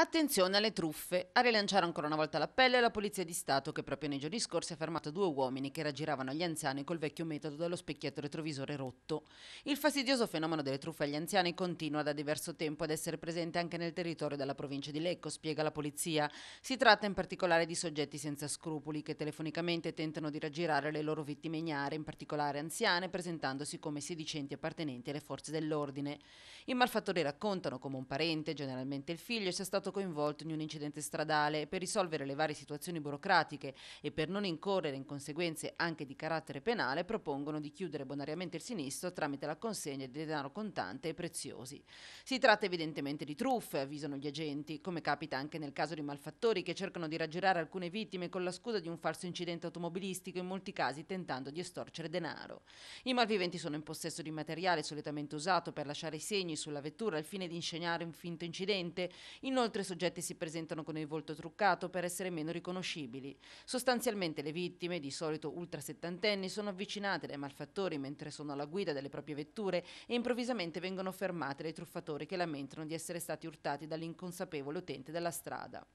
Attenzione alle truffe. A rilanciare ancora una volta l'appello è la Polizia di Stato che proprio nei giorni scorsi ha fermato due uomini che raggiravano gli anziani col vecchio metodo dello specchietto retrovisore rotto. Il fastidioso fenomeno delle truffe agli anziani continua da diverso tempo ad essere presente anche nel territorio della provincia di Lecco, spiega la Polizia. Si tratta in particolare di soggetti senza scrupoli che telefonicamente tentano di raggirare le loro vittime ignare, in particolare anziane, presentandosi come sedicenti appartenenti alle forze dell'ordine. I malfattori raccontano come un parente, generalmente il figlio, sia stato stato coinvolto in un incidente stradale per risolvere le varie situazioni burocratiche e per non incorrere in conseguenze anche di carattere penale propongono di chiudere bonariamente il sinistro tramite la consegna di denaro contante e preziosi. Si tratta evidentemente di truffe, avvisano gli agenti, come capita anche nel caso di malfattori che cercano di raggirare alcune vittime con la scusa di un falso incidente automobilistico, in molti casi tentando di estorcere denaro. I malviventi sono in possesso di materiale solitamente usato per lasciare i segni sulla vettura al fine di insegnare un finto incidente, inoltre Inoltre soggetti si presentano con il volto truccato per essere meno riconoscibili. Sostanzialmente le vittime, di solito ultra settantenni, sono avvicinate dai malfattori mentre sono alla guida delle proprie vetture e improvvisamente vengono fermate dai truffatori che lamentano di essere stati urtati dall'inconsapevole utente della strada.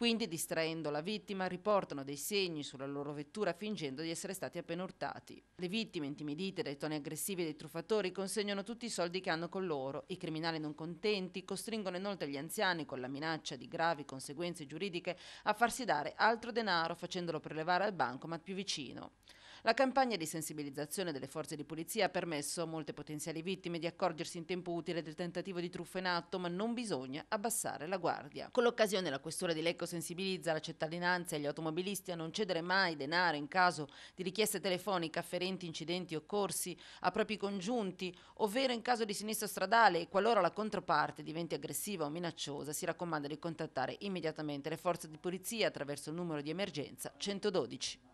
Quindi, distraendo la vittima, riportano dei segni sulla loro vettura fingendo di essere stati appena urtati. Le vittime, intimidite dai toni aggressivi dei truffatori, consegnano tutti i soldi che hanno con loro. I criminali non contenti costringono inoltre gli anziani, con la minaccia di gravi conseguenze giuridiche, a farsi dare altro denaro facendolo prelevare al bancomat più vicino. La campagna di sensibilizzazione delle forze di polizia ha permesso a molte potenziali vittime di accorgersi in tempo utile del tentativo di truffa in atto, ma non bisogna abbassare la guardia. Con l'occasione la questura di Lecco sensibilizza la cittadinanza e gli automobilisti a non cedere mai denaro in caso di richieste telefoniche afferenti incidenti occorsi a propri congiunti, ovvero in caso di sinistro stradale e qualora la controparte diventi aggressiva o minacciosa, si raccomanda di contattare immediatamente le forze di polizia attraverso il numero di emergenza 112.